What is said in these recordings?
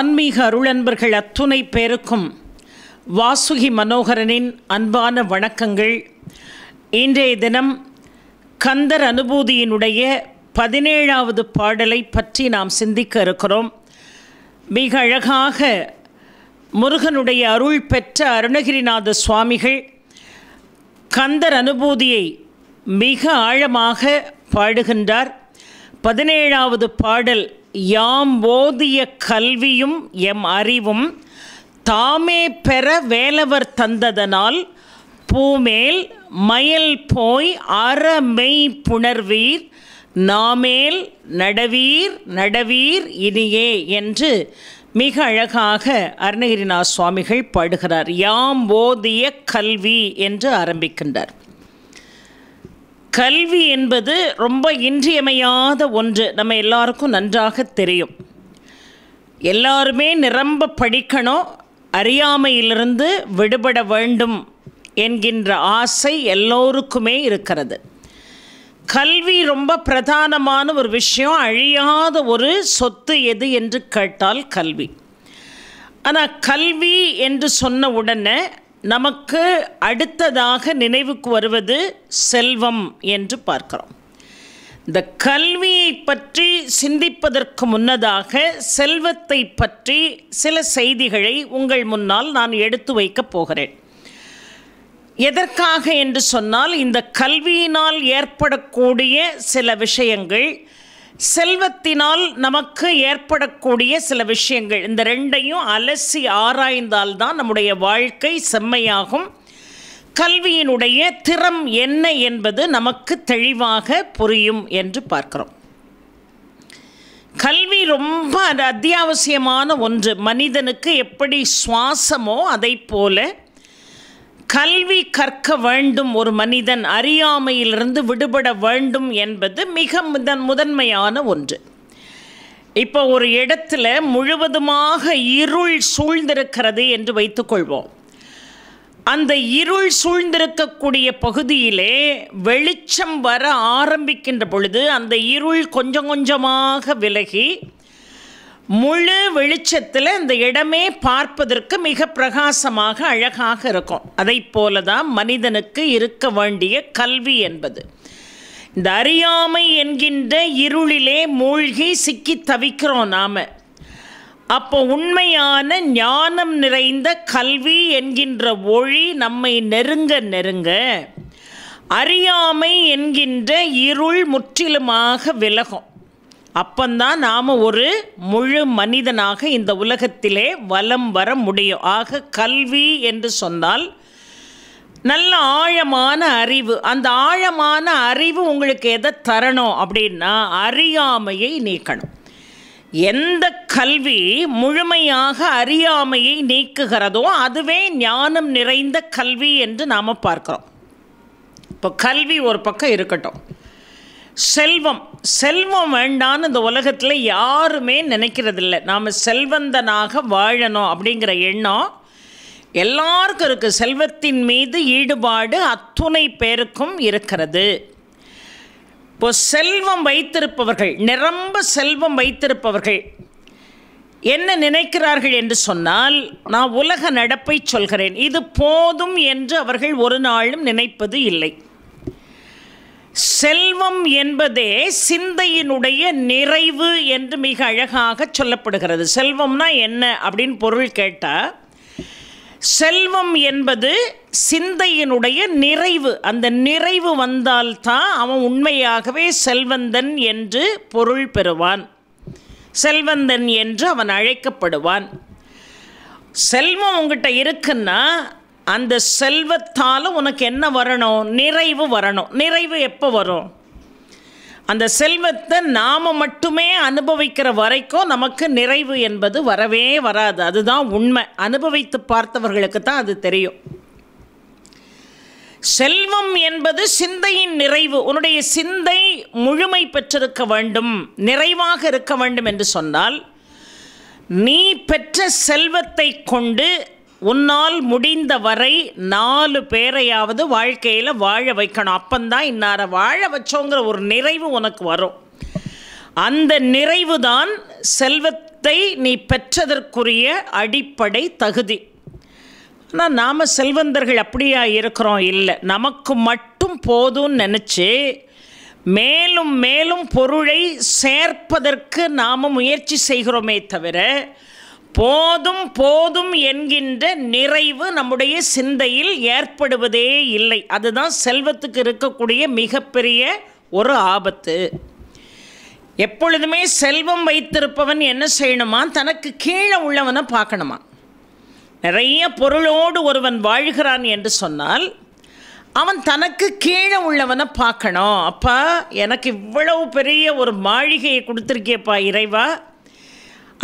ஆன்மீக அருளன்பர்கள் அத்துணை பேருக்கும் வாசுகி மனோகரனின் அன்பான வணக்கங்கள் இன்றைய தினம் கந்தர் அனுபூதியினுடைய பதினேழாவது பாடலை பற்றி நாம் சிந்திக்க இருக்கிறோம் மிக அழகாக முருகனுடைய அருள் பெற்ற அருணகிரிநாத சுவாமிகள் கந்தர் அனுபூதியை மிக ஆழமாக பாடுகின்றார் பதினேழாவது பாடல் யாம் ஓதிய கல்வியும் எம் அறிவும் தாமே பெற வேலவர் தந்ததனால் பூமேல் மயல் போய் அறமெய் புணர்வீர் நாமேல் நடவீர் நடவீர் இனியே என்று மிக அழகாக அருணகிரிநாத் சுவாமிகள் பாடுகிறார் யாம் ஓதிய கல்வி என்று ஆரம்பிக்கின்றார் கல்வி என்பது ரொம்ப இன்றியமையாத ஒன்று நம்ம எல்லாருக்கும் நன்றாக தெரியும் எல்லாருமே நிரம்ப படிக்கணும் அறியாமையிலிருந்து விடுபட வேண்டும் என்கின்ற ஆசை எல்லோருக்குமே இருக்கிறது கல்வி ரொம்ப பிரதானமான ஒரு விஷயம் அழியாத ஒரு சொத்து எது என்று கேட்டால் கல்வி ஆனால் கல்வி என்று சொன்ன உடனே நமக்கு அடுத்ததாக நினைவுக்கு வருவது செல்வம் என்று பார்க்கிறோம் இந்த கல்வியை பற்றி சிந்திப்பதற்கு முன்னதாக செல்வத்தை பற்றி சில செய்திகளை உங்கள் முன்னால் நான் எடுத்து வைக்கப் போகிறேன் எதற்காக என்று சொன்னால் இந்த கல்வியினால் ஏற்படக்கூடிய சில விஷயங்கள் செல்வத்தினால் நமக்கு ஏற்படக்கூடிய சில விஷயங்கள் இந்த ரெண்டையும் அலசி ஆராய்ந்தால்தான் நம்முடைய வாழ்க்கை செம்மையாகும் கல்வியினுடைய திறம் என்ன என்பது நமக்கு தெளிவாக புரியும் என்று பார்க்கிறோம் கல்வி ரொம்ப அத்தியாவசியமான ஒன்று மனிதனுக்கு எப்படி சுவாசமோ அதை போல கல்வி கற்க வேண்டும் ஒரு மனிதன் அறியாமையிலிருந்து விடுபட வேண்டும் என்பது மிக முதன் முதன்மையான ஒன்று இப்போ ஒரு இடத்துல முழுவதுமாக இருள் சூழ்ந்திருக்கிறது என்று வைத்துக்கொள்வோம் அந்த இருள் சூழ்ந்திருக்கக்கூடிய பகுதியிலே வெளிச்சம் வர ஆரம்பிக்கின்ற பொழுது அந்த இருள் கொஞ்சம் கொஞ்சமாக விலகி முழு வெளிச்சத்தில் இந்த இடமே பார்ப்பதற்கு மிக பிரகாசமாக அழகாக இருக்கும் அதை போல தான் மனிதனுக்கு இருக்க வேண்டிய கல்வி என்பது இந்த அறியாமை என்கின்ற இருளிலே மூழ்கி சிக்கி தவிக்கிறோம் நாம் அப்போ உண்மையான ஞானம் நிறைந்த கல்வி என்கின்ற ஒளி நம்மை நெருங்க நெருங்க அறியாமை என்கின்ற இருள் முற்றிலுமாக விலகும் அப்பந்தான் நாம் ஒரு முழு மனிதனாக இந்த உலகத்திலே வலம் வர முடியும் ஆக கல்வி என்று சொன்னால் நல்ல ஆழமான அறிவு அந்த ஆழமான அறிவு உங்களுக்கு எதை தரணும் அப்படின்னா அறியாமையை நீக்கணும் எந்த கல்வி முழுமையாக அறியாமையை நீக்குகிறதோ அதுவே ஞானம் நிறைந்த கல்வி என்று நாம் பார்க்குறோம் இப்போ கல்வி ஒரு பக்கம் இருக்கட்டும் செல்வம் செல்வம் வேண்டான்னு இந்த உலகத்தில் யாருமே நினைக்கிறதில்ல நாம் செல்வந்தனாக வாழணும் அப்படிங்கிற எண்ணம் எல்லாருக்கும் இருக்குது செல்வத்தின் மீது ஈடுபாடு அத்துணை பேருக்கும் இருக்கிறது இப்போ செல்வம் வைத்திருப்பவர்கள் நிரம்ப செல்வம் வைத்திருப்பவர்கள் என்ன நினைக்கிறார்கள் என்று சொன்னால் நான் உலக நடப்பை சொல்கிறேன் இது போதும் என்று அவர்கள் ஒரு நாளும் நினைப்பது இல்லை செல்வம் என்பதே சிந்தையினுடைய நிறைவு என்று மிக அழகாக சொல்லப்படுகிறது செல்வம்னா என்ன அப்படின்னு பொருள் கேட்டால் செல்வம் என்பது சிந்தையினுடைய நிறைவு அந்த நிறைவு வந்தால்தான் அவன் உண்மையாகவே செல்வந்தன் என்று பொருள் பெறுவான் செல்வந்தன் என்று அவன் அழைக்கப்படுவான் செல்வம் உங்ககிட்ட இருக்குன்னா அந்த செல்வத்தால் உனக்கு என்ன வரணும் நிறைவு வரணும் நிறைவு எப்போ வரும் அந்த செல்வத்தை நாம் மட்டுமே அனுபவிக்கிற வரைக்கும் நமக்கு நிறைவு என்பது வரவே வராது அதுதான் உண்மை அனுபவித்து பார்த்தவர்களுக்கு தான் அது தெரியும் செல்வம் என்பது சிந்தையின் நிறைவு உன்னுடைய சிந்தை முழுமை பெற்றிருக்க வேண்டும் நிறைவாக இருக்க வேண்டும் என்று சொன்னால் நீ பெற்ற செல்வத்தை கொண்டு உன்னால் முடிந்த வரை நாலு பேரையாவது வாழ்க்கையில் வாழ வைக்கணும் அப்பந்தான் இன்னார வாழ வச்சோங்கிற ஒரு நிறைவு உனக்கு வரும் அந்த நிறைவு தான் செல்வத்தை நீ பெற்றதற்குரிய அடிப்படை தகுதி ஆனால் நாம் செல்வந்தர்கள் அப்படியா இருக்கிறோம் இல்லை நமக்கு மட்டும் போதும்னு நினச்சி மேலும் மேலும் பொருளை சேர்ப்பதற்கு நாம் முயற்சி செய்கிறோமே தவிர போதும் போதும் என்கின்ற நிறைவு நம்முடைய சிந்தையில் ஏற்படுவதே இல்லை அதுதான் செல்வத்துக்கு இருக்கக்கூடிய மிகப்பெரிய ஒரு ஆபத்து எப்பொழுதுமே செல்வம் வைத்திருப்பவன் என்ன செய்யணுமா தனக்கு கீழே உள்ளவனை பார்க்கணுமா நிறைய பொருளோடு ஒருவன் வாழ்கிறான் என்று சொன்னால் அவன் தனக்கு கீழே உள்ளவனை பார்க்கணும் அப்பா எனக்கு இவ்வளவு பெரிய ஒரு மாளிகையை கொடுத்துருக்கியப்பா இறைவா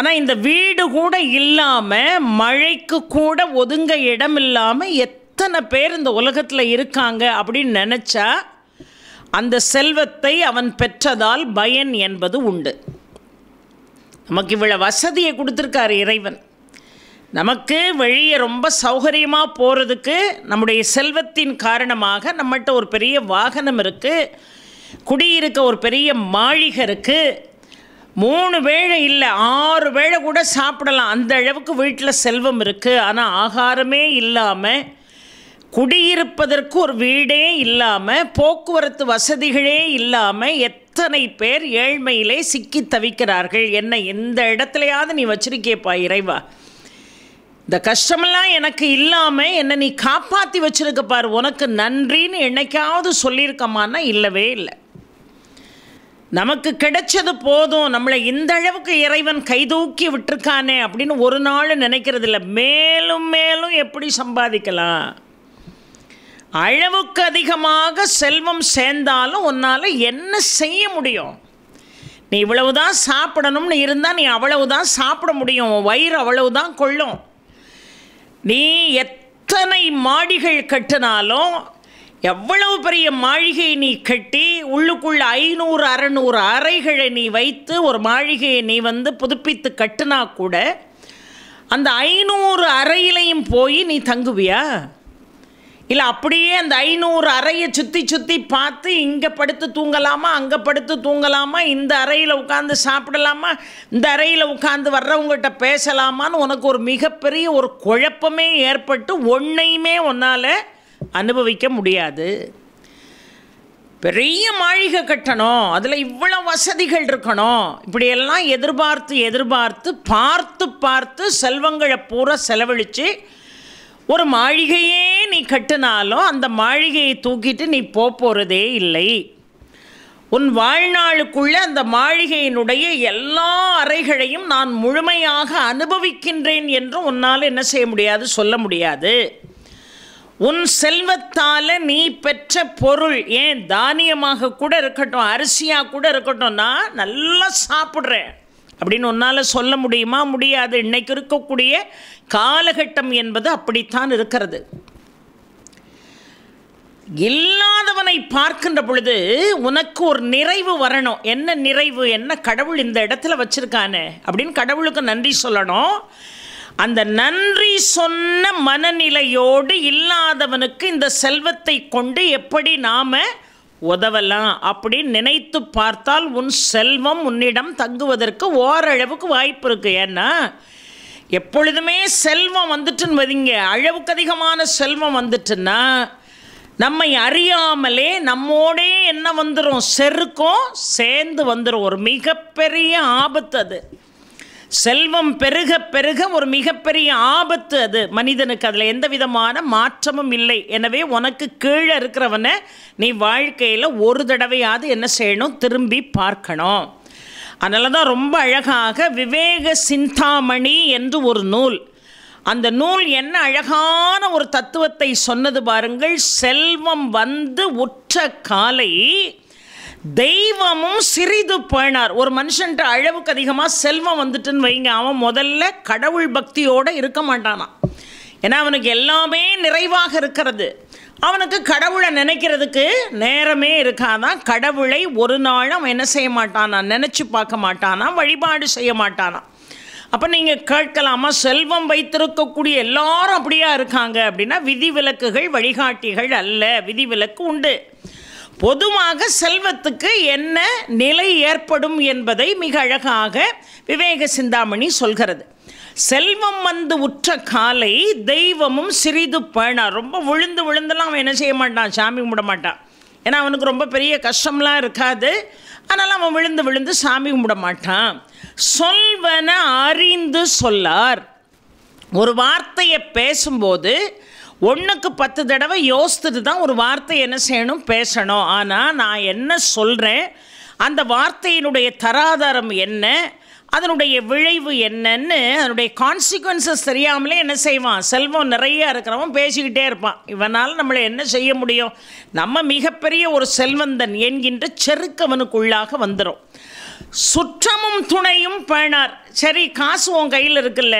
ஆனால் இந்த வீடு கூட இல்லாமல் மழைக்கு கூட ஒதுங்க இடம் இல்லாமல் எத்தனை பேர் இந்த உலகத்தில் இருக்காங்க அப்படின்னு நினச்சா அந்த செல்வத்தை அவன் பெற்றதால் பயன் என்பது உண்டு நமக்கு இவ்வளோ வசதியை கொடுத்துருக்கார் இறைவன் நமக்கு வெளியே ரொம்ப சௌகரியமாக போகிறதுக்கு நம்முடைய செல்வத்தின் காரணமாக நம்மகிட்ட ஒரு பெரிய வாகனம் இருக்குது குடியிருக்க ஒரு பெரிய மாளிகை இருக்குது மூணு வேளை இல்லை ஆறு வேளை கூட சாப்பிடலாம் அந்த அளவுக்கு வீட்டில் செல்வம் இருக்குது ஆனால் ஆகாரமே இல்லாமல் குடியிருப்பதற்கு ஒரு வீடே இல்லாமல் போக்குவரத்து வசதிகளே இல்லாமல் எத்தனை பேர் ஏழ்மையிலே சிக்கி தவிக்கிறார்கள் என்ன எந்த இடத்துலையாவது நீ வச்சிருக்கேப்பா இறைவா இந்த கஷ்டமெல்லாம் எனக்கு இல்லாமல் என்னை நீ காப்பாற்றி வச்சுருக்க உனக்கு நன்றின்னு என்னைக்காவது சொல்லியிருக்கமானா இல்லவே இல்லை நமக்கு கிடைச்சது போதும் நம்மளை இந்த அளவுக்கு இறைவன் கைதூக்கி விட்டுருக்கானே அப்படின்னு ஒரு நாள் நினைக்கிறது இல்லை மேலும் மேலும் எப்படி சம்பாதிக்கலாம் அளவுக்கு அதிகமாக செல்வம் சேர்ந்தாலும் உன்னால் என்ன செய்ய முடியும் நீ இவ்வளவுதான் சாப்பிடணும்னு இருந்தால் நீ அவ்வளவுதான் சாப்பிட முடியும் வயிறு அவ்வளவுதான் கொள்ளும் நீ எத்தனை மாடிகள் கட்டினாலும் எவ்வளவு பெரிய மாளிகை நீ கட்டி உள்ளுக்குள்ள ஐநூறு அறநூறு அறைகளை நீ வைத்து ஒரு மாளிகையை நீ வந்து புதுப்பித்து கட்டினா கூட அந்த ஐநூறு அறையிலையும் போய் நீ தங்குவியா இல்லை அப்படியே அந்த ஐநூறு அறையை சுற்றி சுற்றி பார்த்து இங்கே படுத்து தூங்கலாமா அங்கே படுத்து தூங்கலாமா இந்த அறையில் உட்காந்து சாப்பிடலாமா இந்த அறையில் உட்காந்து வர்றவங்ககிட்ட பேசலாமான்னு உனக்கு ஒரு மிகப்பெரிய ஒரு குழப்பமே ஏற்பட்டு ஒன்றையுமே உன்னால் அனுபவிக்க முடியாது பெரிய மாளிகை கட்டணும் அதில் இவ்வளோ வசதிகள் இருக்கணும் இப்படியெல்லாம் எதிர்பார்த்து எதிர்பார்த்து பார்த்து பார்த்து செல்வங்களை பூரா செலவழித்து ஒரு மாளிகையே நீ கட்டினாலும் அந்த மாளிகையை தூக்கிட்டு நீ போகிறதே இல்லை உன் வாழ்நாளுக்குள்ளே அந்த மாளிகையினுடைய எல்லா அறைகளையும் நான் முழுமையாக அனுபவிக்கின்றேன் என்றும் உன்னால் என்ன செய்ய முடியாது சொல்ல முடியாது உன் செல்வத்தால் நீ பெற்ற பொருள் ஏன் தானியமாக கூட இருக்கட்டும் அரிசியாக கூட இருக்கட்டும் நான் நல்லா சாப்பிட்றேன் அப்படின்னு உன்னால் சொல்ல முடியுமா முடியாது இன்றைக்கு இருக்கக்கூடிய காலகட்டம் என்பது அப்படித்தான் இருக்கிறது இல்லாதவனை பார்க்கின்ற பொழுது உனக்கு ஒரு நிறைவு வரணும் என்ன நிறைவு என்ன கடவுள் இந்த இடத்துல வச்சுருக்கானே அப்படின்னு கடவுளுக்கு நன்றி சொல்லணும் அந்த நன்றி சொன்ன மனநிலையோடு இல்லாதவனுக்கு இந்த செல்வத்தை கொண்டு எப்படி நாம் உதவலாம் அப்படின்னு நினைத்து பார்த்தால் உன் செல்வம் உன்னிடம் தங்குவதற்கு ஓரளவுக்கு வாய்ப்பு இருக்குது ஏன்னா எப்பொழுதுமே செல்வம் வந்துட்டுன்னு வதிங்க அளவுக்கு அதிகமான செல்வம் வந்துட்டுன்னா நம்மை அறியாமலே நம்மோடே என்ன வந்துடும் செருக்கும் சேர்ந்து வந்துடும் ஒரு மிகப்பெரிய ஆபத்து அது செல்வம் பெருக பெருக ஒரு மிகப்பெரிய ஆபத்து அது மனிதனுக்கு அதில் எந்த விதமான மாற்றமும் இல்லை எனவே உனக்கு கீழே இருக்கிறவனை நீ வாழ்க்கையில் ஒரு தடவையாவது என்ன செய்யணும் திரும்பி பார்க்கணும் அதனால தான் ரொம்ப அழகாக விவேக சிந்தாமணி என்று ஒரு நூல் அந்த நூல் என்ன அழகான ஒரு தத்துவத்தை சொன்னது பாருங்கள் செல்வம் வந்து உற்ற காலை தெய்வமும் சிறிது பயனார் ஒரு மனுஷன்ட்ட அளவுக்கு அதிகமாக செல்வம் வந்துட்டுன்னு வைங்க அவன் முதல்ல கடவுள் பக்தியோடு இருக்க மாட்டானா ஏன்னா அவனுக்கு எல்லாமே நிறைவாக இருக்கிறது அவனுக்கு கடவுளை நினைக்கிறதுக்கு நேரமே இருக்காதான் கடவுளை ஒரு நாள் அவன் என்ன செய்ய மாட்டானா நினச்சி பார்க்க மாட்டானா வழிபாடு செய்ய மாட்டானா அப்போ நீங்கள் கேட்கலாமா செல்வம் வைத்திருக்கக்கூடிய எல்லாரும் அப்படியா இருக்காங்க அப்படின்னா விதிவிலக்குகள் வழிகாட்டிகள் அல்ல விதிவிலக்கு உண்டு பொதுவாக செல்வத்துக்கு என்ன நிலை ஏற்படும் என்பதை மிக அழகாக விவேக சிந்தாமணி சொல்கிறது செல்வம் வந்து உற்ற காலை தெய்வமும் சிறிது பேணா ரொம்ப விழுந்து விழுந்தெல்லாம் அவன் என்ன செய்ய மாட்டான் சாமி கும்பிட மாட்டான் ஏன்னா அவனுக்கு ரொம்ப பெரிய கஷ்டம்லாம் இருக்காது ஆனால் அவன் விழுந்து விழுந்து சாமி கும்பிட மாட்டான் சொல்வன அறிந்து சொல்லார் ஒரு வார்த்தையை பேசும்போது ஒன்றுக்கு பத்து தடவை யோசித்துட்டு தான் ஒரு வார்த்தை என்ன செய்யணும் பேசணும் ஆனால் நான் என்ன சொல்கிறேன் அந்த வார்த்தையினுடைய தராதாரம் என்ன அதனுடைய விளைவு என்னன்னு அதனுடைய கான்சிக்வன்சஸ் தெரியாமலே என்ன செய்வான் செல்வம் நிறைய இருக்கிறவன் பேசிக்கிட்டே இருப்பான் இவனால் நம்மளை என்ன செய்ய முடியும் நம்ம மிகப்பெரிய ஒரு செல்வந்தன் என்கின்ற செருக்கவனுக்குள்ளாக வந்துடும் சுற்றமும் துணையும் பேணார் சரி காசு உன் கையில் இருக்குல்ல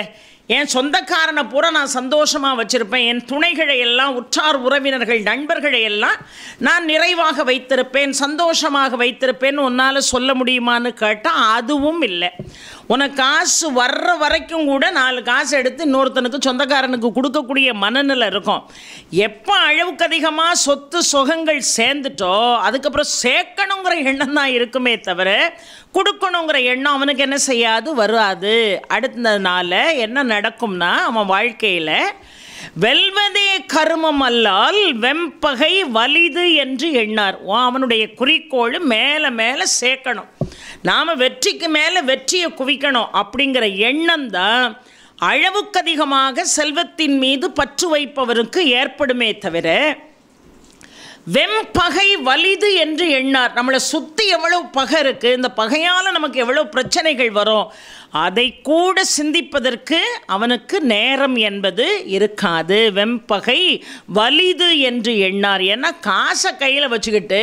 என் சொந்தக்காரனை பூரா நான் சந்தோஷமாக வச்சுருப்பேன் என் துணைகளை எல்லாம் உற்றார் உறவினர்கள் நண்பர்களை எல்லாம் நான் நிறைவாக வைத்திருப்பேன் சந்தோஷமாக வைத்திருப்பேன் உன்னால் சொல்ல முடியுமான்னு கேட்டால் அதுவும் இல்லை உனக்கு காசு வர்ற வரைக்கும் கூட நாலு காசு எடுத்து இன்னொருத்தனுக்கு சொந்தக்காரனுக்கு கொடுக்கக்கூடிய மனநிலை இருக்கும் எப்போ அளவுக்கு அதிகமாக சொத்து சுகங்கள் சேர்ந்துட்டோ அதுக்கப்புறம் சேர்க்கணுங்கிற எண்ணம் தான் இருக்குமே தவிர கொடுக்கணுங்கிற எண்ணம் அவனுக்கு என்ன செய்யாது வராது அடுத்ததுனால என்ன நடக்கும்னா அவன் வாழ்க்கையில் வெல்வதே கருமம் அல்லால் வெம்பகை வலிது என்று எண்ணார் அவனுடைய குறிக்கோள் மேலே மேலே சேர்க்கணும் நாம் வெற்றிக்கு மேலே வெற்றியை குவிக்கணும் அப்படிங்கிற எண்ணம் தான் அளவுக்கு அதிகமாக செல்வத்தின் மீது பற்று வைப்பவருக்கு ஏற்படுமே தவிர வெம்பகை வலிது என்று எண்ணார் நம்மளை சுற்றி எவ்வளோ பகை இருக்குது இந்த பகையால் நமக்கு எவ்வளோ பிரச்சனைகள் வரும் அதை கூட சிந்திப்பதற்கு அவனுக்கு நேரம் என்பது இருக்காது வெம்பகை வலிது என்று எண்ணார் ஏன்னா காசை கையில் வச்சுக்கிட்டு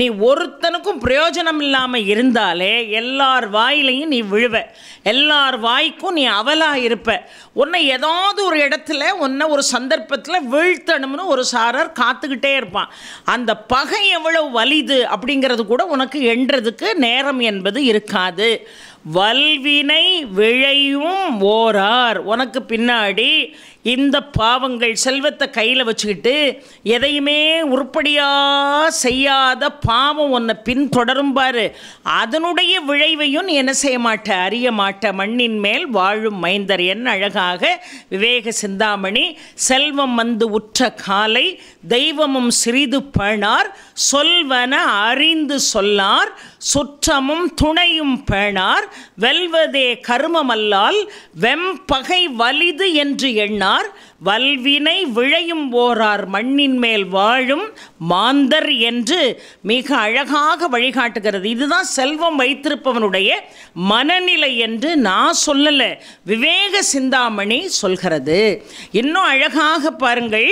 நீ ஒருத்தனுக்கும் பிரயோஜனம் இல்லாமல் இருந்தாலே எல்லார் வாயிலையும் நீ விழுவ எல்லார் வாய்க்கும் நீ அவலாக இருப்ப உன்னை ஏதாவது ஒரு இடத்துல உன்னை ஒரு சந்தர்ப்பத்தில் வீழ்த்தணும்னு ஒரு சாரர் காத்துக்கிட்டே இருப்பான் அந்த பகை எவ்வளவு வலிது அப்படிங்கிறது கூட உனக்கு எண்றதுக்கு நேரம் என்பது இருக்காது வல்வினை விழையும் ஓரார் உனக்கு பின்னாடி இந்த பாவங்கள் செல்வத்தை கையில் வச்சுக்கிட்டு எதையுமே உருப்படியாக செய்யாத பாவம் உன்னை பின்தொடரும் பாரு அதனுடைய விளைவையும் நீ என்ன செய்ய மாட்ட அறிய மாட்ட மண்ணின் மேல் வாழும் மைந்தர் என் அழகாக விவேக சிந்தாமணி செல்வம் வந்து உற்ற காலை தெய்வமும் சிறிது பழனார் சொல்வன அறிந்து சொல்லார் சுற்றமும் துணையும் பேணார் வெல்வதே கருமமல்லால் வெம்பகை வலிது என்று எண்ணார் வல்வினை விழையும் போரார் மண்ணின் மேல் வாழும் மாந்தர் என்று மிக அழகாக வழிகாட்டுகிறது இதுதான் செல்வம் வைத்திருப்பவனுடைய மனநிலை என்று நான் சொல்லலை விவேக சிந்தாமணி சொல்கிறது இன்னும் அழகாக பாருங்கள்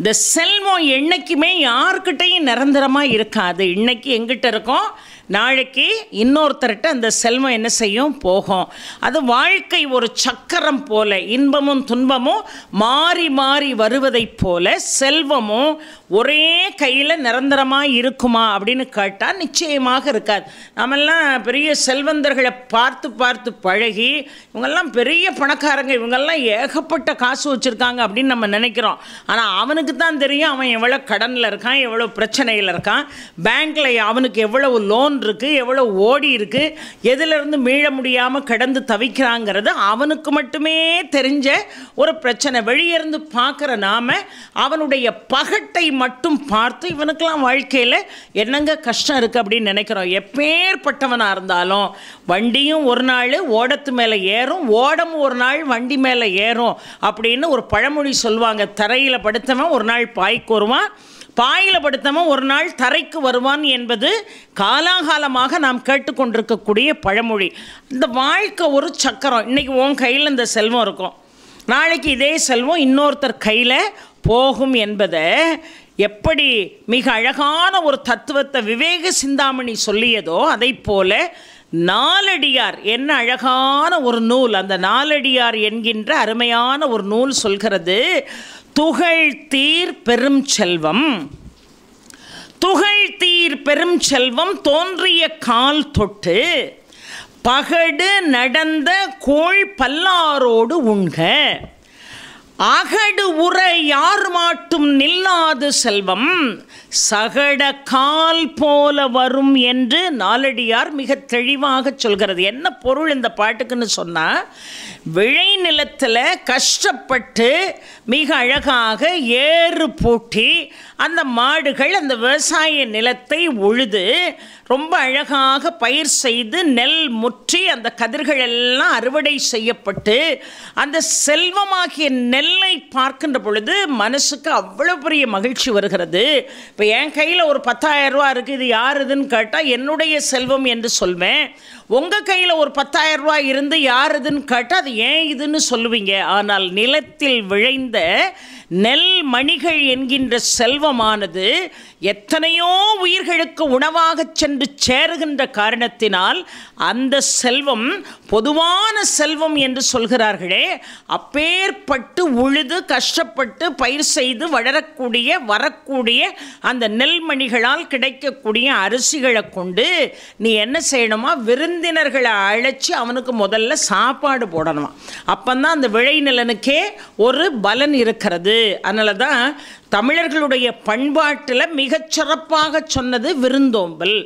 இந்த செல்வம் என்றைக்குமே யாருக்கிட்டையும் நிரந்தரமாக இருக்காது இன்றைக்கி எங்கிட்ட இருக்கும் நாளைக்கு இன்னொருத்தர்கிட்ட அந்த செல்வம் என்ன செய்யும் போகும் அது வாழ்க்கை ஒரு சக்கரம் போல இன்பமும் துன்பமும் மாறி மாறி வருவதைப் போல செல்வமும் ஒரே கையில் நிரந்தரமாக இருக்குமா அப்படின்னு கேட்டால் நிச்சயமாக இருக்காது நம்மெல்லாம் பெரிய செல்வந்தர்களை பார்த்து பார்த்து பழகி இவங்கெல்லாம் பெரிய பணக்காரங்க இவங்கெல்லாம் ஏகப்பட்ட காசு வச்சுருக்காங்க அப்படின்னு நம்ம நினைக்கிறோம் ஆனால் அவனுக்கு தான் தெரியும் அவன் எவ்வளோ கடனில் இருக்கான் எவ்வளோ பிரச்சனையில் இருக்கான் பேங்க்கில் அவனுக்கு எவ்வளோ லோன் இருக்குது எவ்வளோ ஓடி இருக்குது எதிலிருந்து மீள முடியாமல் கடந்து தவிக்கிறாங்கிறது அவனுக்கு மட்டுமே தெரிஞ்ச ஒரு பிரச்சனை வெளியிருந்து பார்க்குற நாம் அவனுடைய பகட்டை மட்டும் பார்த்து இவனுக்கெல்லாம் வாழ்க்கையில் என்னங்க கஷ்டம் இருக்குது அப்படின்னு நினைக்கிறோம் எப்பேற்பட்டவனாக இருந்தாலும் வண்டியும் ஒரு நாள் ஓடத்து மேலே ஏறும் ஓடமும் ஒரு நாள் வண்டி மேலே ஏறும் அப்படின்னு ஒரு பழமொழி சொல்லுவாங்க தரையில் படுத்தவன் ஒரு நாள் பாய்க்கு வருவான் பாயில் படுத்தவன் ஒரு நாள் தரைக்கு வருவான் என்பது காலாகாலமாக நாம் கேட்டுக்கொண்டிருக்கக்கூடிய பழமொழி இந்த வாழ்க்கை ஒரு சக்கரம் இன்றைக்கி உன் கையில் இந்த செல்வம் இருக்கும் நாளைக்கு இதே செல்வம் இன்னொருத்தர் கையில் போகும் என்பதை எப்படி மிக அழகான ஒரு தத்துவத்தை விவேக சிந்தாமணி சொல்லியதோ அதை போல நாலடியார் என்ன அழகான ஒரு நூல் அந்த நாலடியார் என்கின்ற அருமையான ஒரு நூல் சொல்கிறது துகள் தீர் பெரும் செல்வம் துகள் தீர் பெரும் செல்வம் தோன்றிய கால் தொட்டு பகடு நடந்த கோள் பல்லாரோடு உண்க அகடு உரை யார் மாட்டும் நில்லாது செல்வம் சகட கால் போல வரும் என்று நாலடியார் மிக தெளிவாக சொல்கிறது என்ன பொருள் இந்த பாட்டுக்குன்னு சொன்னால் விளைநிலத்தில் கஷ்டப்பட்டு மிக அழகாக ஏறு பூட்டி அந்த மாடுகள் அந்த விவசாய நிலத்தை உழுது ரொம்ப அழகாக பயிர் செய்து நெல் முற்றி அந்த கதிர்கள் எல்லாம் அறுவடை செய்யப்பட்டு அந்த செல்வமாகிய நெல்லை பார்க்கின்ற பொழுது மனசுக்கு அவ்வளோ பெரிய மகிழ்ச்சி வருகிறது இப்போ என் கையில் ஒரு ரூபா இருக்குது இது யார் இதுன்னு கேட்டால் என்னுடைய செல்வம் என்று சொல்வேன் உங்கள் கையில் ஒரு பத்தாயிரரூவா இருந்து யார் இதுன்னு கேட்டால் அது ஏன் இதுன்னு சொல்லுவீங்க ஆனால் நிலத்தில் விளைந்த நெல் மணிகள் என்கின்ற செல்வமானது எத்தனையோ உயிர்களுக்கு உணவாக சென்று சேருகின்ற காரணத்தினால் அந்த செல்வம் பொதுவான செல்வம் என்று சொல்கிறார்களே அப்பேற்பட்டு உழுது கஷ்டப்பட்டு பயிர் செய்து வளரக்கூடிய வரக்கூடிய அந்த நெல்மணிகளால் கிடைக்கக்கூடிய அரிசிகளை கொண்டு நீ என்ன செய்யணுமா விருந்தினர்களை அழைச்சி அவனுக்கு முதல்ல சாப்பாடு போடணுமா அப்பந்தான் அந்த விளைநிலனுக்கே ஒரு பலன் இருக்கிறது அதனால தான் தமிழர்களுடைய பண்பாட்டில் மிகச்சிறப்பாக சொன்னது விருந்தோம்பல்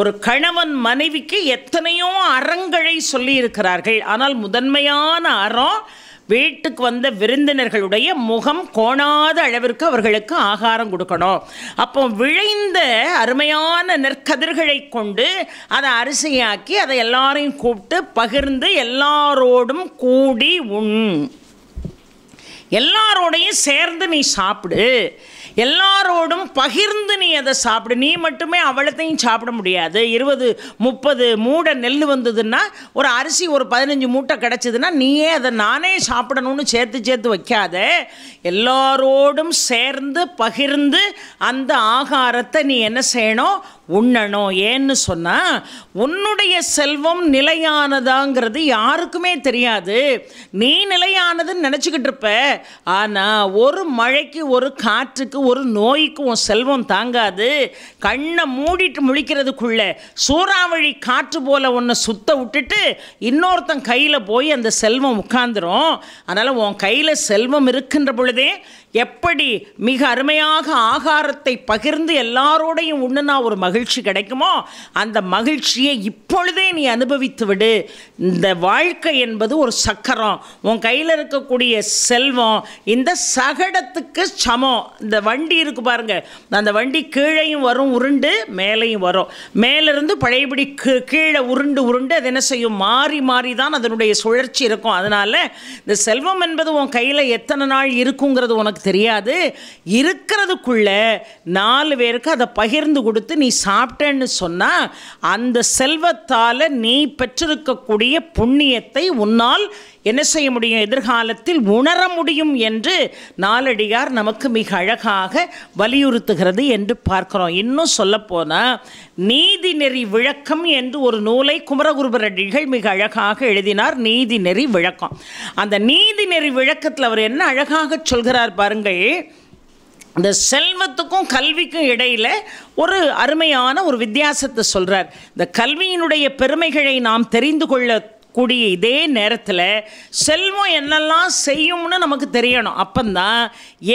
ஒரு கணவன் மனைவிக்கு எத்தனையோ அறங்களை சொல்லியிருக்கிறார்கள் ஆனால் முதன்மையான அறம் வீட்டுக்கு வந்த விருந்தினர்களுடைய முகம் கோணாத அளவிற்கு அவர்களுக்கு ஆகாரம் கொடுக்கணும் அப்போ விழைந்த அருமையான நெற்கதிர்களை கொண்டு அதை அரிசியாக்கி அதை எல்லாரையும் கூப்பிட்டு பகிர்ந்து எல்லாரோடும் கூடி உண் எல்லாரோடையும் சேர்ந்து நீ சாப்பிடு எல்லாரோடும் பகிர்ந்து நீ அதை சாப்பிடு நீ மட்டுமே அவ்வளத்தையும் சாப்பிட முடியாது இருபது முப்பது மூட நெல் வந்ததுன்னா ஒரு அரிசி ஒரு பதினஞ்சு மூட்டை கிடச்சிதுன்னா நீயே அதை நானே சாப்பிடணும்னு சேர்த்து சேர்த்து வைக்காத எல்லாரோடும் சேர்ந்து பகிர்ந்து அந்த ஆகாரத்தை நீ என்ன செய்யணும் உண்ணணும் ஏன்னு சொன்னால் உன்னுடைய செல்வம் நிலையானதாங்கிறது யாருக்குமே தெரியாது நீ நிலையானதுன்னு நினச்சிக்கிட்டு இருப்ப ஆனால் ஒரு மழைக்கு ஒரு காற்றுக்கு ஒரு நோய்க்கு உன் செல்வம் தாங்காது கண்ணை மூடிட்டு முழிக்கிறதுக்குள்ளே சூறாவளி காற்று போல் ஒன்றை சுத்த விட்டுட்டு இன்னொருத்தன் கையில் போய் அந்த செல்வம் உட்காந்துரும் அதனால் உன் கையில் செல்வம் இருக்கின்ற பொழுதே எப்படி மிக அருமையாக ஆகாரத்தை பகிர்ந்து எல்லாரோடையும் உண்ணுனா ஒரு மகிழ்ச்சி கிடைக்குமோ அந்த மகிழ்ச்சியை இப்பொழுதே நீ அனுபவித்து விடு இந்த வாழ்க்கை என்பது ஒரு சக்கரம் உன் கையில் இருக்கக்கூடிய செல்வம் இந்த சகடத்துக்கு சமம் இந்த வண்டி இருக்கு பாருங்க அந்த வண்டி கீழையும் வரும் உருண்டு மேலையும் வரும் மேலிருந்து பழையபடி கீழே உருண்டு உருண்டு அது என்ன செய்யும் மாறி மாறி தான் அதனுடைய சுழற்சி இருக்கும் அதனால் இந்த செல்வம் என்பது உன் கையில் எத்தனை நாள் இருக்குங்கிறது உனக்கு நமக்கு தெரியாது இருக்கிறதுக்குள்ளே நாலு பேருக்கு அதை பகிர்ந்து கொடுத்து நீ சாப்பிட்டேன்னு சொன்னால் அந்த செல்வத்தால் நீ பெற்றிருக்கக்கூடிய புண்ணியத்தை உன்னால் என்ன செய்ய முடியும் எதிர்காலத்தில் உணர முடியும் என்று நாலடியார் நமக்கு மிக அழகாக வலியுறுத்துகிறது என்று பார்க்குறோம் இன்னும் சொல்லப்போனால் நீதி நெறி விளக்கம் என்று ஒரு நூலை குமரகுருபரடிகள் மிக அழகாக எழுதினார் நீதி நெறி விளக்கம் அந்த நீதி நெறி விளக்கத்தில் அவர் என்ன அழகாக சொல்கிறார் பாருங்கள் இந்த செல்வத்துக்கும் கல்விக்கும் இடையில் ஒரு அருமையான ஒரு வித்தியாசத்தை சொல்கிறார் இந்த கல்வியினுடைய பெருமைகளை நாம் தெரிந்து கொள்ள கூடிய இதே நேரத்தில் செல்வம் என்னெல்லாம் செய்யும்னு நமக்கு தெரியணும் அப்பந்தான்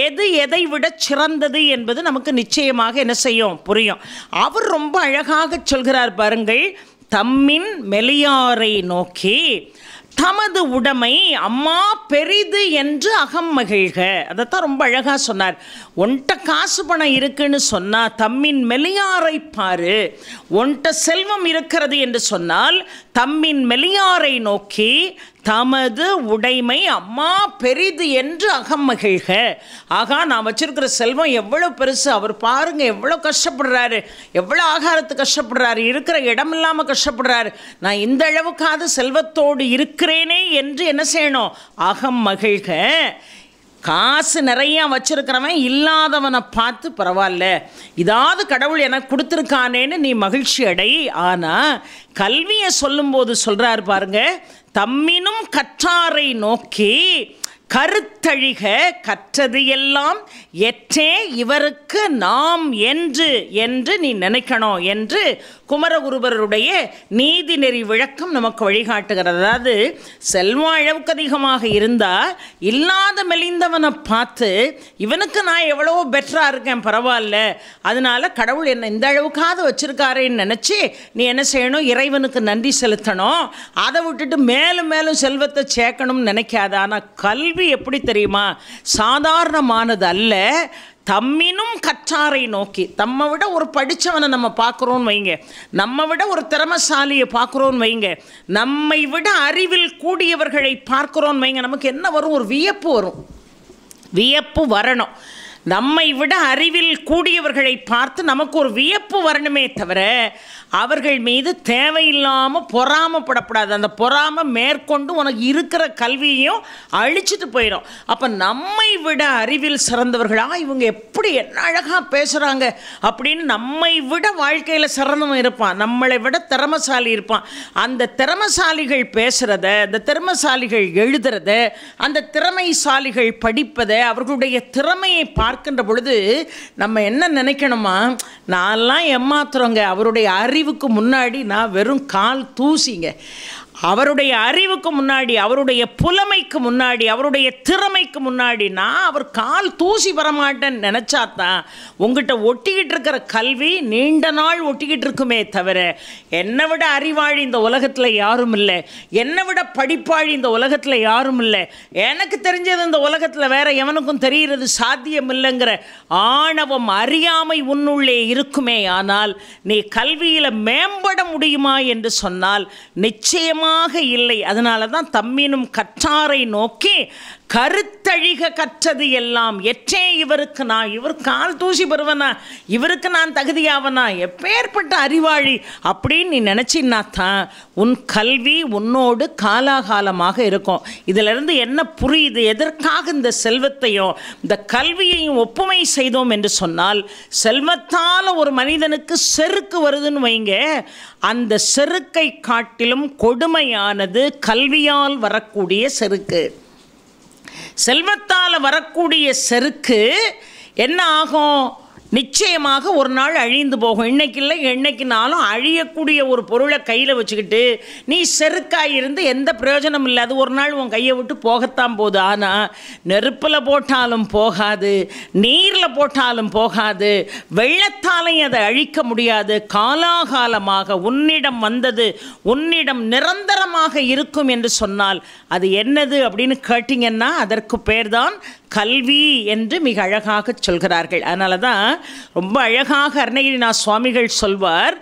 எது எதை விட சிறந்தது என்பது நமக்கு நிச்சயமாக என்ன செய்யும் புரியும் அவர் ரொம்ப அழகாக சொல்கிறார் பாருங்கள் தம்மின் மெலியாரை நோக்கி தமது உடைமை அம்மா பெரிது என்று அகம் மகிழ்க அதைத்தான் ரொம்ப அழகாக சொன்னார் ஒன்ட்ட காசு பணம் இருக்குன்னு சொன்னால் தம்மின் மெலியாரை பாரு ஒன்ட்ட செல்வம் இருக்கிறது என்று சொன்னால் தம்மின் மெலியாரை நோக்கி தமது உடைமை அம்மா பெரிது என்று அகம் மகிழ்க ஆகா நான் வச்சுருக்கிற செல்வம் எவ்வளோ பெருசு அவர் பாருங்கள் எவ்வளோ கஷ்டப்படுறாரு எவ்வளோ ஆகாரத்து கஷ்டப்படுறாரு இருக்கிற இடம் இல்லாமல் கஷ்டப்படுறாரு நான் இந்த அளவுக்காவது செல்வத்தோடு இருக்கிறேனே என்று என்ன செய்யணும் அகம் மகிழ்க காசு நிறையா வச்சுருக்கிறவன் இல்லாதவனை பார்த்து பரவாயில்ல இதாவது கடவுள் எனக்கு கொடுத்துருக்கானேன்னு நீ மகிழ்ச்சி அடை ஆனால் கல்வியை சொல்லும்போது சொல்கிறார் பாருங்கள் தம்மினும் கற்றாரை நோக்கி கருத்தழிக கற்றது எல்லாம் எற்றே இவருக்கு நாம் என்று என்று நீ நினைக்கணும் என்று குமரகுருபருடைய நீதி நெறி விளக்கம் நமக்கு வழிகாட்டுகிறது அதாவது செல்வம் அளவுக்கு அதிகமாக இருந்தால் இல்லாத மெலிந்தவனை பார்த்து இவனுக்கு நான் எவ்வளோ பெட்டராக இருக்கேன் பரவாயில்ல அதனால் கடவுள் என்னை இந்த அளவுக்காவது வச்சுருக்காரேன்னு நினச்சி நீ என்ன செய்யணும் இறைவனுக்கு நன்றி செலுத்தணும் அதை விட்டுட்டு மேலும் மேலும் செல்வத்தை சேர்க்கணும்னு நினைக்காது ஆனால் கல்வி எப்படி தெரியுமா சாதாரணமானது அல்ல தம்மினும் கற்றாரை நோக்கி தம்ம விட ஒரு படித்தவனை நம்ம பார்க்குறோன்னு வைங்க நம்ம விட ஒரு திறமசாலியை பார்க்குறோன்னு வைங்க நம்மை விட அறிவில் கூடியவர்களை பார்க்குறோன்னு வைங்க நமக்கு என்ன வரும் ஒரு வியப்பு வரும் வியப்பு வரணும் நம்மை விட அறிவில் கூடியவர்களை பார்த்து நமக்கு ஒரு வியப்பு வரணுமே தவிர அவர்கள் மீது தேவையில்லாமல் பொறாமப்படப்படாது அந்த பொறாம மேற்கொண்டு உனக்கு இருக்கிற கல்வியையும் அழிச்சிட்டு போயிடும் அப்போ நம்மை விட அறிவில் சிறந்தவர்களாக இவங்க எப்படி என்ன அழகாக பேசுகிறாங்க அப்படின்னு நம்மை விட வாழ்க்கையில் சிறந்தவன் இருப்பான் நம்மளை விட திறமசாலி இருப்பான் அந்த திறமசாலிகள் பேசுகிறத அந்த திறமசாலிகள் எழுதுறத அந்த திறமைசாலிகள் படிப்பதை அவர்களுடைய திறமையை பார்த்து பார்க்கின்ற பொழுது நம்ம என்ன நினைக்கணுமா நான்லாம் ஏமாத்துறோங்க அவருடைய அறிவுக்கு முன்னாடி நான் வெறும் கால் தூசிங்க அவருடைய அறிவுக்கு முன்னாடி அவருடைய புலமைக்கு முன்னாடி அவருடைய திறமைக்கு முன்னாடி நான் அவர் கால் தூசி வரமாட்டேன்னு தான் உங்கள்கிட்ட ஒட்டிக்கிட்டு இருக்கிற கல்வி நீண்ட நாள் ஒட்டிக்கிட்டு இருக்குமே தவிர என்னை விட அறிவாளி இந்த உலகத்தில் யாரும் இல்லை என்னை விட படிப்பாளி இந்த உலகத்தில் யாரும் இல்லை எனக்கு தெரிஞ்சது இந்த உலகத்தில் வேற எவனுக்கும் தெரிகிறது சாத்தியம் இல்லைங்கிற ஆணவம் அறியாமை உன்னுள்ளே இருக்குமே ஆனால் நீ கல்வியில் மேம்பட முடியுமா என்று சொன்னால் நிச்சயமாக சுத்தமாக இல்லை அதனால தான் தம்மினும் கற்றாரை நோக்கி கருத்தழிக கற்றது எல்லாம் எற்றே இவருக்கு நான் இவர் கால் தூசி பெறுவனா இவருக்கு நான் தகுதியாவனா எப்பேற்பட்ட அறிவாளி அப்படின்னு நீ நினச்சின்னா தான் உன் கல்வி உன்னோடு காலாகாலமாக இருக்கும் இதிலிருந்து என்ன புரியுது எதற்காக இந்த செல்வத்தையும் இந்த கல்வியையும் ஒப்புமை செய்தோம் என்று சொன்னால் செல்வத்தால் ஒரு மனிதனுக்கு செருக்கு வருதுன்னு வைங்க அந்த செருக்கை காட்டிலும் கொடுமையானது கல்வியால் வரக்கூடிய செருக்கு செல்வத்தால் வரக்கூடிய செருக்கு என்ன ஆகும் நிச்சயமாக ஒரு நாள் அழிந்து போகும் இன்றைக்கி இல்லை என்னைக்குனாலும் அழியக்கூடிய ஒரு பொருளை கையில் வச்சுக்கிட்டு நீ செருக்காக இருந்து எந்த பிரயோஜனம் இல்லாத ஒரு நாள் உன் கையை விட்டு போகத்தான் போகுது ஆனால் நெருப்பில் போட்டாலும் போகாது நீரில் போட்டாலும் போகாது வெள்ளத்தாலையும் அதை அழிக்க முடியாது காலாகாலமாக உன்னிடம் வந்தது உன்னிடம் நிரந்தரமாக இருக்கும் என்று சொன்னால் அது என்னது அப்படின்னு கேட்டிங்கன்னா அதற்கு பேர்தான் கல்வி என்று மிக அழகாக சொல்கிறார்கள் அதனால தான் ரொம்ப அழகாக அருணகிரிநாத் சுவாமிகள் சொல்வார்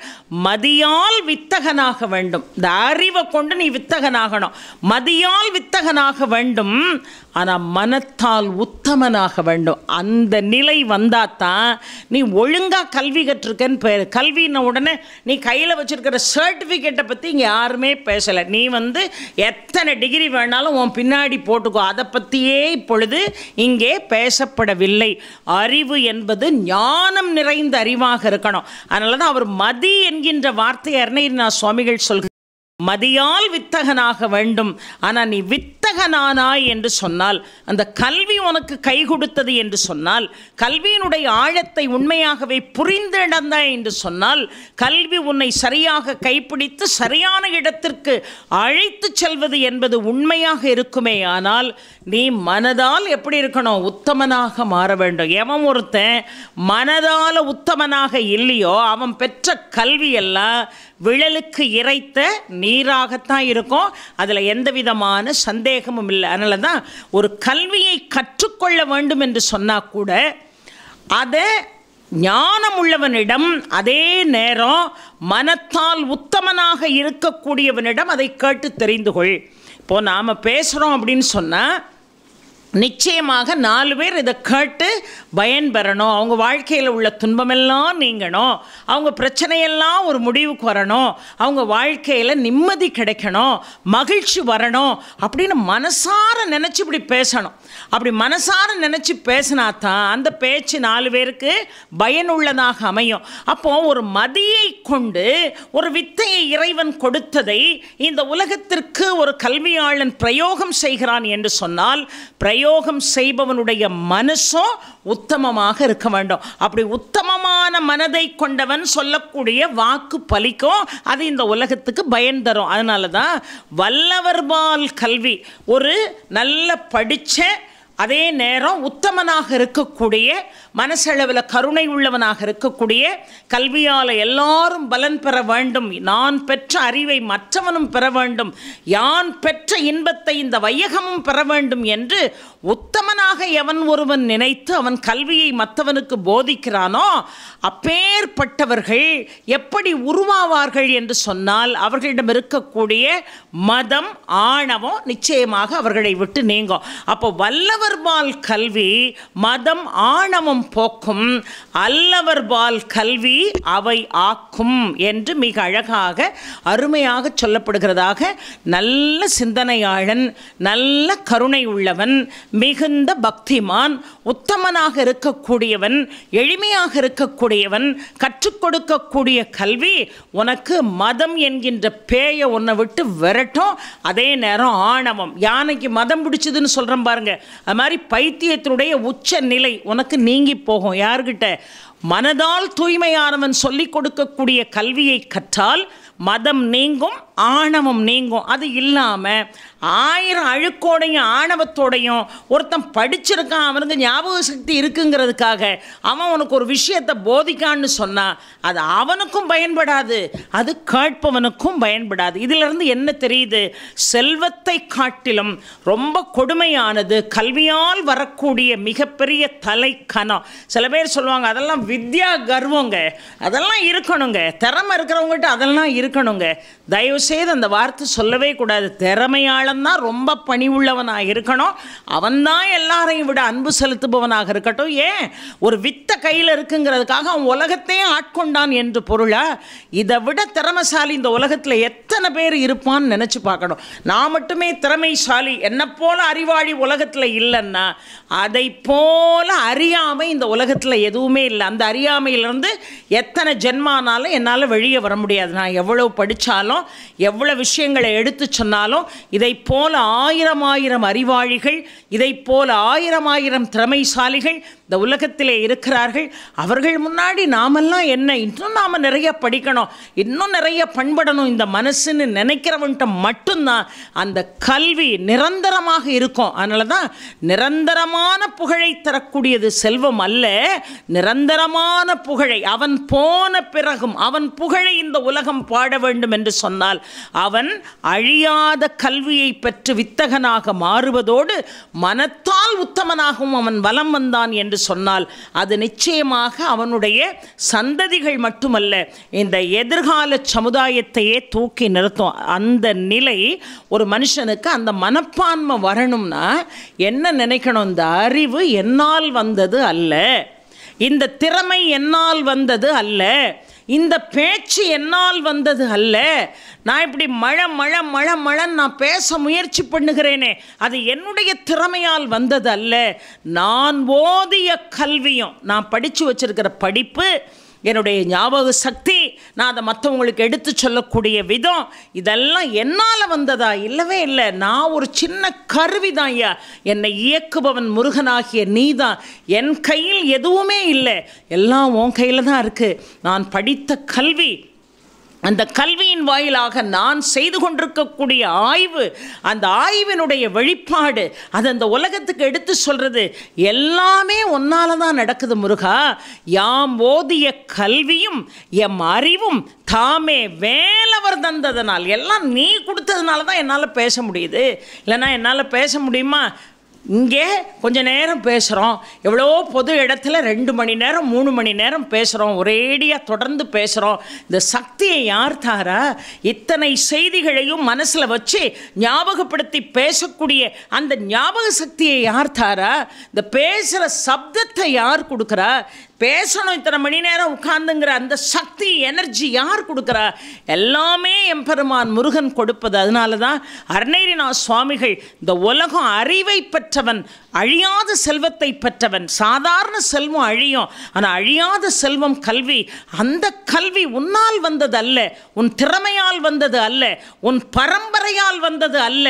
மதியால் வித்தகனாக வேண்டும் இந்த அறிவை கொண்டு நீ வித்தகனாகணும் மதியால் வித்தகனாக வேண்டும் ஆனால் மனத்தால் உத்தமனாக வேண்டும் அந்த நிலை வந்தால் தான் நீ ஒழுங்காக கல்வி கற்றுருக்கன்னு பேர் கல்வின உடனே நீ கையில் வச்சுருக்கிற சர்டிஃபிகேட்டை பற்றி இங்கே யாருமே பேசலை நீ வந்து எத்தனை டிகிரி வேணாலும் உன் பின்னாடி போட்டுக்கோ அதை பற்றியே இப்பொழுது இங்கே பேசப்படவில்லை அறிவு என்பது ஞானம் நிறைந்த அறிவாக இருக்கணும் அதனால தான் அவர் மதி என்கின்ற வார்த்தை அருணகிரினா சுவாமிகள் சொல்கிறார் மதியால் வித்தகனாக வேண்டும் ஆனால் நீ வித்தகனானாய் என்று சொன்னால் அந்த கல்வி உனக்கு கை கொடுத்தது என்று சொன்னால் கல்வியினுடைய ஆழத்தை உண்மையாகவே புரிந்து நடந்தாய் என்று சொன்னால் கல்வி உன்னை சரியாக கைப்பிடித்து சரியான இடத்திற்கு அழைத்து செல்வது என்பது உண்மையாக இருக்குமே ஆனால் நீ மனதால் எப்படி இருக்கணும் உத்தமனாக மாற வேண்டும் எவன் ஒருத்தன் மனதால் உத்தமனாக இல்லையோ அவன் பெற்ற கல்வியெல்லாம் விழலுக்கு இறைத்த நீராகத்தான் இருக்கும் அதில் எந்த விதமான சந்தேகமும் இல்லை அதனால தான் ஒரு கல்வியை கற்றுக்கொள்ள வேண்டும் என்று சொன்னால் கூட அதை ஞானம் உள்ளவனிடம் அதே நேரம் மனத்தால் உத்தமனாக இருக்கக்கூடியவனிடம் அதை கேட்டு தெரிந்து கொள் இப்போது நாம் பேசுகிறோம் அப்படின்னு சொன்னால் நிச்சயமாக நாலு பேர் இதை கேட்டு பயன்பெறணும் அவங்க வாழ்க்கையில் உள்ள துன்பமெல்லாம் நீங்கணும் அவங்க பிரச்சனையெல்லாம் ஒரு முடிவுக்கு வரணும் அவங்க வாழ்க்கையில் நிம்மதி கிடைக்கணும் மகிழ்ச்சி வரணும் அப்படின்னு மனசார நினச்சி இப்படி பேசணும் அப்படி மனசார நினச்சி பேசினா தான் அந்த பேச்சு நாலு பேருக்கு பயனுள்ளதாக அமையும் அப்போது ஒரு மதியை கொண்டு ஒரு வித்தையை இறைவன் கொடுத்ததை இந்த உலகத்திற்கு ஒரு கல்வியாளன் பிரயோகம் செய்கிறான் என்று சொன்னால் பிரயோகம் செய்பவனுடைய மனசும் உத்தமமாக இருக்க வேண்டும் அப்படி உத்தமமான மனதை கொண்டவன் சொல்லக்கூடிய வாக்கு பலிக்கும் அது இந்த உலகத்துக்கு பயன் தரும் அதனால தான் வல்லவர்பால் கல்வி ஒரு நல்ல படித்த அதே நேரம் உத்தமனாக இருக்கக்கூடிய மனசளவில் கருணை உள்ளவனாக இருக்கக்கூடிய கல்வியால் எல்லாரும் பலன் பெற வேண்டும் நான் பெற்ற அறிவை மற்றவனும் பெற வேண்டும் யான் பெற்ற இன்பத்தை இந்த வையகமும் பெற வேண்டும் என்று உத்தமனாக எவன் ஒருவன் நினைத்து அவன் கல்வியை மற்றவனுக்கு போதிக்கிறானோ அப்பேற்பட்டவர்கள் எப்படி உருவாவார்கள் என்று சொன்னால் அவர்களிடம் இருக்கக்கூடிய மதம் ஆணவம் நிச்சயமாக அவர்களை விட்டு நீங்கும் அப்போ வல்லவர்பால் கல்வி மதம் ஆணவம் போக்கும் போக்கும் அல்லவர்பால் கல்வி அவை ஆக்கும் என்று மிக அழகாக அருமையாக சொல்லப்படுகிறதாக நல்ல சிந்தனையாளன் நல்ல கருணை உள்ளவன் மிகுந்த பக்திமான் உத்தமனாக இருக்கக்கூடியவன் எளிமையாக இருக்கக்கூடியவன் கற்றுக் கொடுக்கக்கூடிய கல்வி உனக்கு மதம் என்கின்ற பேயை உன்னை விட்டு விரட்டும் அதே நேரம் ஆணவம் யானைக்கு மதம் பிடிச்சதுன்னு சொல்கிறேன் பாருங்கள் அது மாதிரி பைத்தியத்தினுடைய உச்ச நிலை உனக்கு நீங்க மயங்கி போகும் யார்கிட்ட மனதால் தூய்மையானவன் சொல்லிக் கொடுக்கக்கூடிய கல்வியை கற்றால் மதம் நீங்கும் ஆணவம் நீங்கும் அது இல்லாமல் ஆயிரம் அழுக்கோடையும் ஆணவத்தோடையும் ஒருத்தன் படிச்சிருக்கான் அவனுக்கு ஞாபக சக்தி இருக்குங்கிறதுக்காக அவன் உனக்கு ஒரு விஷயத்தை போதிக்கான்னு சொன்னான் அது அவனுக்கும் பயன்படாது அது கேட்பவனுக்கும் பயன்படாது இதிலிருந்து என்ன தெரியுது செல்வத்தை காட்டிலும் ரொம்ப கொடுமையானது கல்வியால் வரக்கூடிய மிகப்பெரிய தலை கணம் சில பேர் சொல்லுவாங்க அதெல்லாம் வித்யா கர்வங்க அதெல்லாம் இருக்கணுங்க திறமை இருக்கிறவங்ககிட்ட அதெல்லாம் இருக்கணுங்க தயவுசெய்து அந்த வார்த்தை சொல்லவே கூடாது திறமையாளன்னா தான் ரொம்ப உள்ளவனாக இருக்கணும் அவன்தான் எல்லாரையும் விட அன்பு செலுத்துபவனாக இருக்கட்டும் ஏன் ஒரு வித்த கையில் இருக்குங்கிறதுக்காக அவன் உலகத்தையே ஆட்கொண்டான் என்று பொருளா இதை விட திறமைசாலி இந்த உலகத்தில் எத்தனை பேர் இருப்பான்னு நினச்சி பார்க்கணும் நான் மட்டுமே திறமைசாலி என்னை போல அறிவாளி உலகத்தில் இல்லைன்னா அதை போல அறியாமை இந்த உலகத்தில் எதுவுமே இல்லை அந்த அறியாமையிலேருந்து எத்தனை ஜென்மானாலும் என்னால் வெளியே வர முடியாது நான் எவ்வளோ படித்தாலும் சொல்கிறோம் எவ்வளோ விஷயங்களை எடுத்து சொன்னாலும் இதை போல் ஆயிரம் ஆயிரம் அறிவாளிகள் இதை போல் ஆயிரம் ஆயிரம் திறமைசாலிகள் இந்த உலகத்திலே இருக்கிறார்கள் அவர்கள் முன்னாடி நாமெல்லாம் என்ன இன்னும் நாம் நிறைய படிக்கணும் இன்னும் நிறைய பண்படணும் இந்த மனசுன்னு நினைக்கிறவன்ட்ட மட்டும்தான் அந்த கல்வி நிரந்தரமாக இருக்கும் அதனால தான் நிரந்தரமான புகழை தரக்கூடியது செல்வம் அல்ல நிரந்தரமான புகழை அவன் போன பிறகும் அவன் புகழை இந்த உலகம் பாட வேண்டும் என்று சொன்னால் அவன் அழியாத கல்வியை பெற்று வித்தகனாக மாறுவதோடு மனத்தால் அதனால் உத்தமனாகவும் அவன் வலம் வந்தான் என்று சொன்னால் அது நிச்சயமாக அவனுடைய சந்ததிகள் மட்டுமல்ல இந்த எதிர்கால சமுதாயத்தையே தூக்கி நிறுத்தும் அந்த நிலை ஒரு மனுஷனுக்கு அந்த மனப்பான்மை வரணும்னா என்ன நினைக்கணும் இந்த அறிவு என்னால் வந்தது அல்ல இந்த திறமை என்னால் வந்தது அல்ல இந்த பேச்சு என்னால் வந்தது அல்ல நான் இப்படி மழை மழை மழை மழைன்னு நான் பேச முயற்சி பண்ணுகிறேனே அது என்னுடைய திறமையால் வந்தது அல்ல நான் ஓதிய கல்வியும் நான் படித்து வச்சுருக்கிற படிப்பு என்னுடைய ஞாபக சக்தி நான் அதை மற்றவங்களுக்கு எடுத்து சொல்லக்கூடிய விதம் இதெல்லாம் என்னால் வந்ததா இல்லவே இல்லை நான் ஒரு சின்ன கருவி தான் ஐயா என்னை இயக்குபவன் முருகனாகிய நீ தான் என் கையில் எதுவுமே இல்லை எல்லாம் உன் கையில் தான் இருக்குது நான் படித்த கல்வி அந்த கல்வியின் வாயிலாக நான் செய்து கொண்டிருக்கக்கூடிய ஆய்வு அந்த ஆய்வினுடைய வெளிப்பாடு அது அந்த உலகத்துக்கு எடுத்து சொல்கிறது எல்லாமே ஒன்றால் தான் நடக்குது முருகா யாம் ஓதிய கல்வியும் எம் அறிவும் தாமே வேலவர் தந்ததனால் எல்லாம் நீ கொடுத்ததுனால தான் என்னால் பேச முடியுது இல்லைனா என்னால் பேச முடியுமா இங்கே கொஞ்ச நேரம் பேசுகிறோம் எவ்வளோ பொது இடத்துல ரெண்டு மணி நேரம் மூணு மணி நேரம் பேசுகிறோம் ஒரேடியாக தொடர்ந்து பேசுகிறோம் இந்த சக்தியை யார் தார இத்தனை செய்திகளையும் மனசில் வச்சு ஞாபகப்படுத்தி பேசக்கூடிய அந்த ஞாபக சக்தியை யார் தாரா இந்த பேசுகிற சப்தத்தை யார் கொடுக்குறா பேசணும் இத்தனை மணி நேரம் உட்காந்துங்கிற அந்த சக்தி எனர்ஜி யார் கொடுக்குறா எல்லாமே எம்பெருமான் முருகன் கொடுப்பது அதனால தான் அருணகிரிநாத் சுவாமிகள் இந்த உலகம் அறிவை பெற்றவன் அழியாத செல்வத்தை பெற்றவன் சாதாரண செல்வம் அழியும் ஆனால் அழியாத செல்வம் கல்வி அந்த கல்வி உன்னால் வந்தது அல்ல உன் திறமையால் வந்தது அல்ல உன் பரம்பரையால் வந்தது அல்ல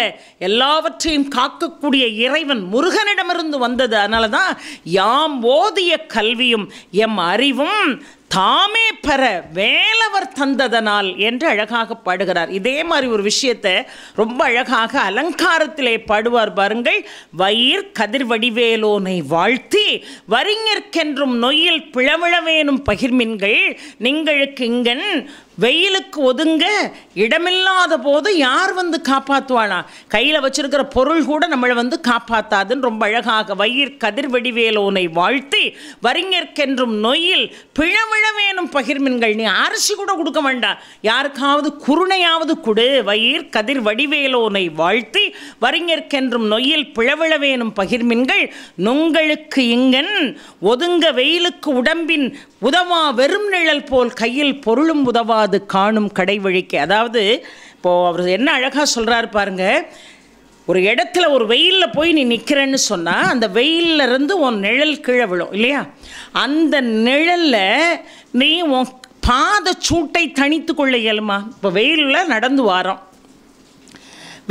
எல்லாவற்றையும் காக்கக்கூடிய இறைவன் முருகனிடமிருந்து வந்தது அதனால தான் யாம் ஓதிய கல்வியும் எம் அறிவும் தாமே பெற வேலவர் தந்ததனால் என்று அழகாக பாடுகிறார் இதே மாதிரி ஒரு விஷயத்தை ரொம்ப அழகாக அலங்காரத்திலே பாடுவார் பாருங்கள் வயிர் கதிர்வடிவேலோனை வாழ்த்தி வரிஞர்க்கென்றும் நொய்யில் பிளவிழவேனும் பகிர்மின்கள் நீங்களுக்கு இங்கன் வெயிலுக்கு ஒதுங்க இடமில்லாத போது யார் வந்து காப்பாற்றுவாளா கையில் வச்சிருக்கிற பொருள் கூட நம்மளை வந்து காப்பாற்றாதுன்னு ரொம்ப அழகாக வயிற் வடிவேலோனை வாழ்த்தி வரிஞர்க்கென்றும் நொயில் பிழவிழவேனும் பகிர்மின்கள் நீ அரிசி கூட கொடுக்க வேண்டாம் யாருக்காவது குருணையாவது கொடு வயிற் கதிர் வடிவேலோனை வாழ்த்தி வரிஞர்க்கென்றும் நொயில் பிழவிழவேனும் பகிர்மின்கள் நொங்களுக்கு இங்கன் ஒதுங்க வெயிலுக்கு உடம்பின் உதவா வெறும் நிழல் போல் கையில் பொருளும் உதவாது காணும் கடை வழிக்கு அதாவது இப்போது அவர் என்ன அழகாக சொல்கிறாரு பாருங்க ஒரு இடத்துல ஒரு வெயிலில் போய் நீ நிற்கிறேன்னு சொன்னால் அந்த வெயிலிருந்து உன் நிழல் கீழே விழும் இல்லையா அந்த நிழலில் நீ உன் பாத சூட்டை தனித்து கொள்ள இயலுமா இப்போ வெயிலில் நடந்து வாரோம்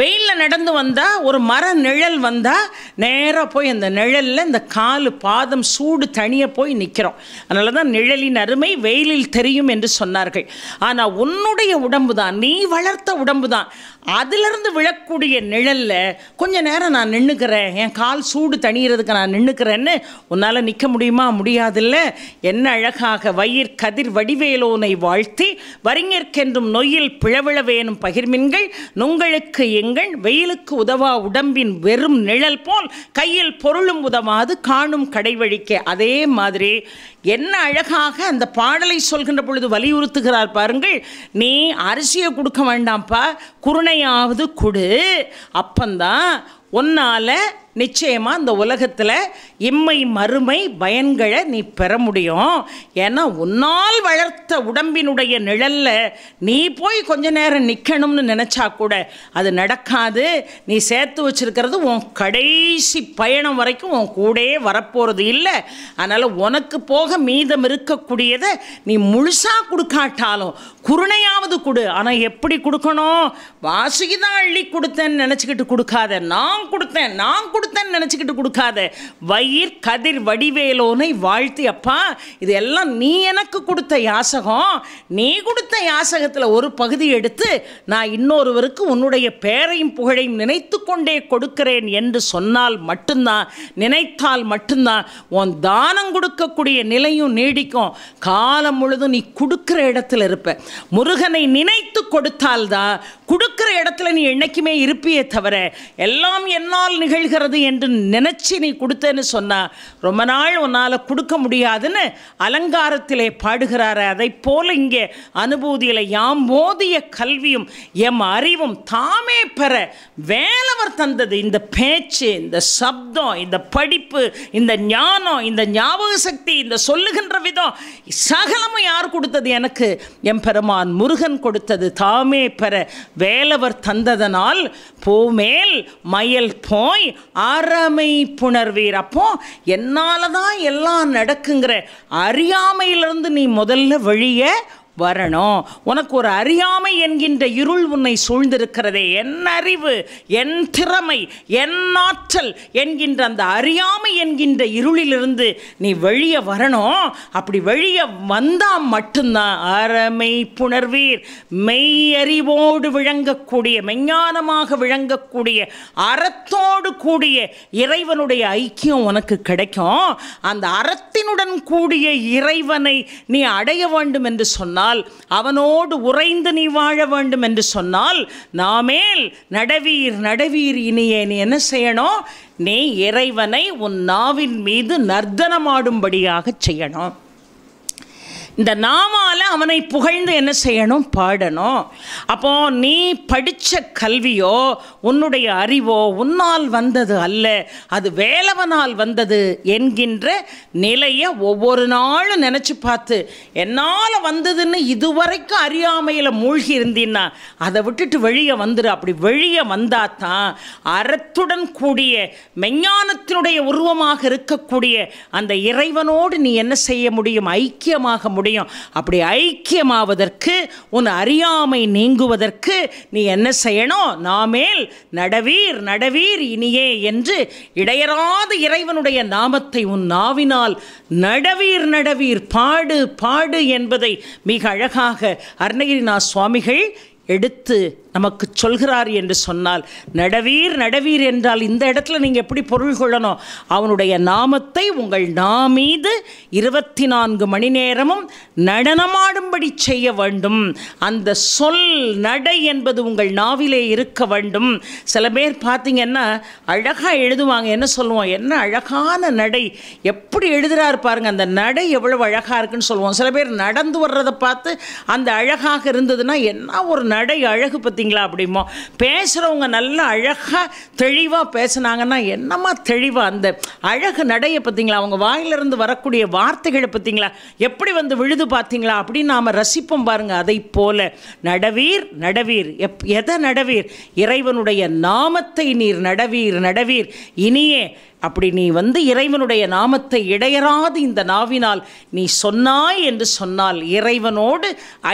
வெயிலில் நடந்து வந்தால் ஒரு மர நிழல் வந்தால் நேராக போய் அந்த நிழலில் இந்த காலு பாதம் சூடு தனியாக போய் நிற்கிறோம் அதனால தான் நிழலின் அருமை வெயிலில் தெரியும் என்று சொன்னார்கள் ஆனால் உன்னுடைய உடம்பு தான் நீ வளர்த்த உடம்பு தான் அதிலிருந்து விழக்கூடிய நிழலில் கொஞ்ச நேரம் நான் நின்றுக்கிறேன் என் கால் சூடு தணிகிறதுக்கு நான் நின்றுக்கிறேன்னு உன்னால் நிற்க முடியுமா முடியாதில்ல என்ன அழகாக வயிற் கதிர் வடிவேலோனை வாழ்த்தி வரிஞர்க்கென்றும் நொய்யில் வேணும் பகிர்மின்கள் நுங்களுக்கு எங்கள் வெயிலுக்கு உதவா உடம்பின் வெறும் நிழல் போல் கையில் பொருளும் உதவாது காணும் கடைவழிக்க அதே மாதிரி என்ன அழகாக அந்த பாடலை சொல்கின்ற பொழுது வலியுறுத்துகிறார் பாருங்கள் நீ அரிசியை கொடுக்க வேண்டாம்ப்பா குருணை தண்டனையாவது கொடு அப்பந்தான் உன்னால் நிச்சயமாக இந்த உலகத்தில் இம்மை மறுமை பயன்களை நீ பெற முடியும் ஏன்னா உன்னால் வளர்த்த உடம்பினுடைய நிழலில் நீ போய் கொஞ்ச நேரம் நிற்கணும்னு நினச்சா கூட அது நடக்காது நீ சேர்த்து வச்சுருக்கிறது உன் கடைசி பயணம் வரைக்கும் உன் கூடயே வரப்போகிறது இல்லை அதனால் உனக்கு போக மீதம் இருக்கக்கூடியதை நீ முழுசாக கொடுக்காட்டாலும் குருணையாவது கொடு ஆனால் எப்படி கொடுக்கணும் வாசுகி தான் அள்ளி கொடுத்தேன்னு நினச்சிக்கிட்டு கொடுக்காத நான் கொடுத்தேன் நான் கொடுத்தேன்னு நினச்சிக்கிட்டு கொடுக்காத வயிர் கதிர் வடிவேலோனை வாழ்த்தி அப்பா இது எல்லாம் நீ எனக்கு கொடுத்த யாசகம் நீ கொடுத்த யாசகத்தில் ஒரு பகுதி எடுத்து நான் இன்னொருவருக்கு உன்னுடைய பேரையும் புகழையும் நினைத்து கொண்டே கொடுக்கிறேன் என்று சொன்னால் மட்டும்தான் நினைத்தால் மட்டும்தான் உன் தானம் கொடுக்கக்கூடிய நிலையும் நீடிக்கும் காலம் முழுதும் நீ கொடுக்குற இடத்துல இருப்ப முருகனை நினைத்து கொடுத்தால்தான் கொடுக்குற இடத்துல நீ என்றைக்குமே இருப்பியே தவிர எல்லாம் என்னால் நிகழ்கிறது என்று நினச்சி நீ கொடுத்தேன்னு சொன்னால் ரொம்ப நாள் உன்னால் கொடுக்க முடியாதுன்னு அலங்காரத்திலே பாடுகிறாரு அதை போல் இங்கே அனுபூதியில் யாம் மோதிய கல்வியும் எம் அறிவும் தாமே பெற வேலவர் தந்தது இந்த பேச்சு இந்த சப்தம் இந்த படிப்பு இந்த ஞானம் இந்த ஞாபக சக்தி இந்த சொல்லுகின்ற விதம் சகலமும் யார் கொடுத்தது எனக்கு பெருமான் முருகன் கொடுத்தது தாமே பெற வேலவர் தந்ததனால் பூமேல் மயல் போய் அறமை புணர்வீர் அப்போ என்னால் தான் எல்லாம் நடக்குங்கிற அறியாமையிலிருந்து நீ முதல்ல வழியை வரணும் உனக்கு ஒரு அறியாமை என்கின்ற இருள் உன்னை சூழ்ந்திருக்கிறதே என் அறிவு என் திறமை என் ஆற்றல் என்கின்ற அந்த அறியாமை என்கின்ற இருளிலிருந்து நீ வெளியே வரணும் அப்படி வெளியே வந்தால் மட்டும்தான் அறமை புணர்வீர் மெய்யறிவோடு விளங்கக்கூடிய மெஞ்ஞானமாக விளங்கக்கூடிய அறத்தோடு கூடிய இறைவனுடைய ஐக்கியம் உனக்கு கிடைக்கும் அந்த அறத்தினுடன் கூடிய இறைவனை நீ அடைய வேண்டும் என்று சொன்னால் சொன்னால் அவனோடு உறைந்து நீ வாழ வேண்டும் என்று சொன்னால் நாமேல் நடவீர் நடவீர் இனியே நீ என்ன செய்யணும் நீ இறைவனை உன் நாவின் மீது நர்த்தனமாடும்படியாக செய்யணும் இந்த நாமால் அவனை புகழ்ந்து என்ன செய்யணும் பாடணும் அப்போ நீ படித்த கல்வியோ உன்னுடைய அறிவோ உன்னால் வந்தது அல்ல அது வேலவனால் வந்தது என்கின்ற நிலையை ஒவ்வொரு நாளும் நினச்சி பார்த்து என்னால் வந்ததுன்னு இதுவரைக்கும் அறியாமையில் மூழ்கி இருந்தீன்னா அதை விட்டுட்டு வெளியே வந்துடு அப்படி வெளியே வந்தால் தான் அறத்துடன் கூடிய மெஞ்ஞானத்தினுடைய உருவமாக இருக்கக்கூடிய அந்த இறைவனோடு நீ என்ன செய்ய முடியும் ஐக்கியமாக முடியும் முடியும் அப்படி ஐக்கியமாவதற்கு உன் அறியாமை நீங்குவதற்கு நீ என்ன செய்யணும் நாமேல் நடவீர் நடவீர் இனியே என்று இடையராத இறைவனுடைய நாமத்தை உன் நாவினால் நடவீர் நடவீர் பாடு பாடு என்பதை மிக அழகாக அருணகிரிநாத் சுவாமிகள் எடுத்து நமக்கு சொல்கிறார் என்று சொன்னால் நடவீர் நடவீர் என்றால் இந்த இடத்துல நீங்கள் எப்படி பொருள் கொள்ளணும் அவனுடைய நாமத்தை உங்கள் நாமீது இருபத்தி நான்கு மணி நேரமும் நடனமாடும்படி செய்ய வேண்டும் அந்த சொல் நடை என்பது உங்கள் நாவிலே இருக்க வேண்டும் சில பேர் பார்த்திங்கன்னா அழகாக எழுதுவாங்க என்ன சொல்லுவோம் என்ன அழகான நடை எப்படி எழுதுகிறாரு பாருங்கள் அந்த நடை எவ்வளோ அழகாக இருக்குன்னு சொல்லுவோம் சில பேர் நடந்து வர்றதை பார்த்து அந்த அழகாக இருந்ததுன்னா என்ன ஒரு ந நடை அழகு பார்த்தீங்களா அப்படிமோ பேசுகிறவங்க நல்லா அழகாக தெளிவாக பேசுனாங்கன்னா என்னம்மா தெளிவாக அந்த அழகு நடையை பார்த்தீங்களா அவங்க வாயிலிருந்து வரக்கூடிய வார்த்தைகளை பார்த்தீங்களா எப்படி வந்து விழுது பார்த்தீங்களா அப்படின்னு நாம் ரசிப்போம் பாருங்கள் அதை போல நடவீர் நடவீர் எப் எதை நடவீர் இறைவனுடைய நாமத்தை நீர் நடவீர் நடவீர் இனியே அப்படி நீ வந்து இறைவனுடைய நாமத்தை இடையராது இந்த நாவினால் நீ சொன்னாய் என்று சொன்னால் இறைவனோடு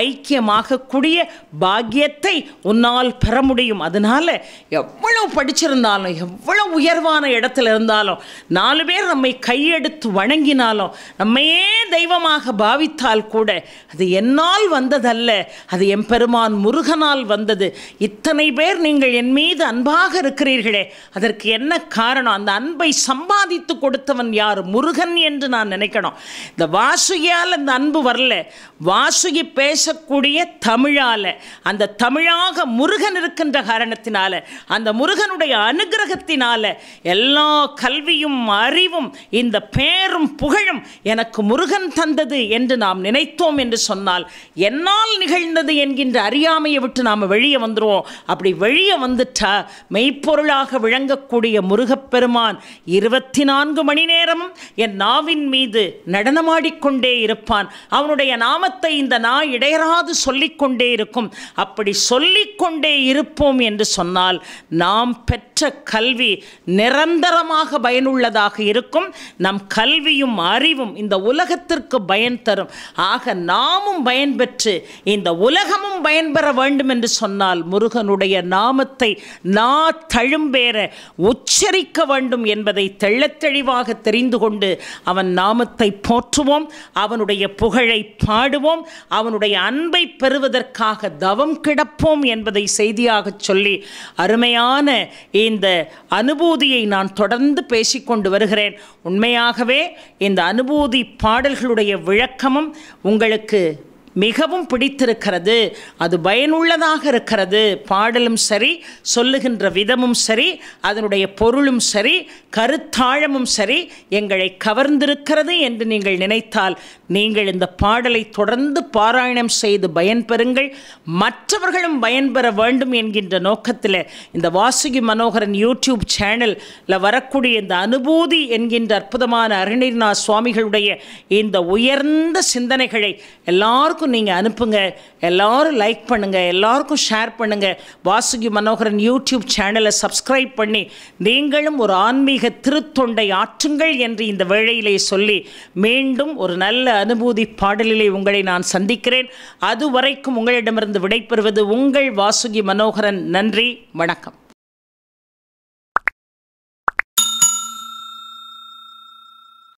ஐக்கியமாகக்கூடிய பாக்கியத்தை உன்னால் பெற முடியும் அதனால் எவ்வளோ படிச்சிருந்தாலும் எவ்வளோ உயர்வான இடத்துல இருந்தாலும் நாலு பேர் நம்மை கையெடுத்து வணங்கினாலும் நம்மையே தெய்வமாக பாவித்தால் கூட அது என்னால் வந்ததல்ல அது எம்பெருமான் முருகனால் வந்தது இத்தனை பேர் நீங்கள் என் மீது அன்பாக இருக்கிறீர்களே அதற்கு என்ன காரணம் அந்த அன்பை சம்பாதித்து கொடுத்தவன் யார் முருகன் என்று நான் நினைக்கணும் இந்த வாசுகியால் அந்த அன்பு வரல வாசுகி பேசக்கூடிய தமிழால் அந்த தமிழாக முருகன் இருக்கின்ற காரணத்தினால அந்த முருகனுடைய அனுகிரகத்தினால எல்லா கல்வியும் அறிவும் இந்த பேரும் புகழும் எனக்கு முருகன் தந்தது என்று நாம் நினைத்தோம் என்று சொன்னால் என்னால் நிகழ்ந்தது என்கின்ற அறியாமையை விட்டு நாம் வெளியே வந்துடுவோம் அப்படி வெளியே வந்துட்டா மெய்ப்பொருளாக விளங்கக்கூடிய முருகப்பெருமான் இருபத்தி நான்கு மணி நேரம் என் நாவின் மீது நடனமாடிக்கொண்டே இருப்பான் அவனுடைய நாமத்தை இந்த நாய் இடையராது சொல்லிக்கொண்டே இருக்கும் அப்படி சொல்லிக்கொண்டே இருப்போம் என்று சொன்னால் நாம் பெற்ற கற்ற கல்வி நிரந்தரமாக பயனுள்ளதாக இருக்கும் நம் கல்வியும் அறிவும் இந்த உலகத்திற்கு பயன் தரும் ஆக நாமும் பயன்பெற்று இந்த உலகமும் பயன்பெற வேண்டும் என்று சொன்னால் முருகனுடைய நாமத்தை நா தழும்பேற உச்சரிக்க வேண்டும் என்பதை தெள்ளத்தெளிவாக தெரிந்து கொண்டு அவன் நாமத்தை போற்றுவோம் அவனுடைய புகழை பாடுவோம் அவனுடைய அன்பை பெறுவதற்காக தவம் கிடப்போம் என்பதை செய்தியாக சொல்லி அருமையான இந்த அனுபூதியை நான் தொடர்ந்து பேசிக்கொண்டு வருகிறேன் உண்மையாகவே இந்த அனுபூதி பாடல்களுடைய விளக்கமும் உங்களுக்கு மிகவும் பிடித்திருக்கிறது அது பயனுள்ளதாக இருக்கிறது பாடலும் சரி சொல்லுகின்ற விதமும் சரி அதனுடைய பொருளும் சரி கருத்தாழமும் சரி எங்களை கவர்ந்திருக்கிறது என்று நீங்கள் நினைத்தால் நீங்கள் இந்த பாடலை தொடர்ந்து பாராயணம் செய்து பயன்பெறுங்கள் மற்றவர்களும் பயன்பெற வேண்டும் என்கின்ற நோக்கத்தில் இந்த வாசுகி மனோகரன் யூடியூப் சேனலில் வரக்கூடிய இந்த அனுபூதி என்கின்ற அற்புதமான அருணிர்நாத் சுவாமிகளுடைய இந்த உயர்ந்த சிந்தனைகளை எல்லாருக்கும் எல்லாருக்கும் நீங்கள் அனுப்புங்க எல்லோரும் லைக் பண்ணுங்கள் எல்லாருக்கும் ஷேர் பண்ணுங்கள் வாசுகி மனோகரன் யூடியூப் சேனலை சப்ஸ்கிரைப் பண்ணி நீங்களும் ஒரு ஆன்மீக திருத்தொண்டை ஆற்றுங்கள் என்று இந்த வேளையிலே சொல்லி மீண்டும் ஒரு நல்ல அனுபூதி பாடலிலே உங்களை நான் சந்திக்கிறேன் அதுவரைக்கும் உங்களிடமிருந்து விடைபெறுவது உங்கள் வாசுகி மனோகரன் நன்றி வணக்கம்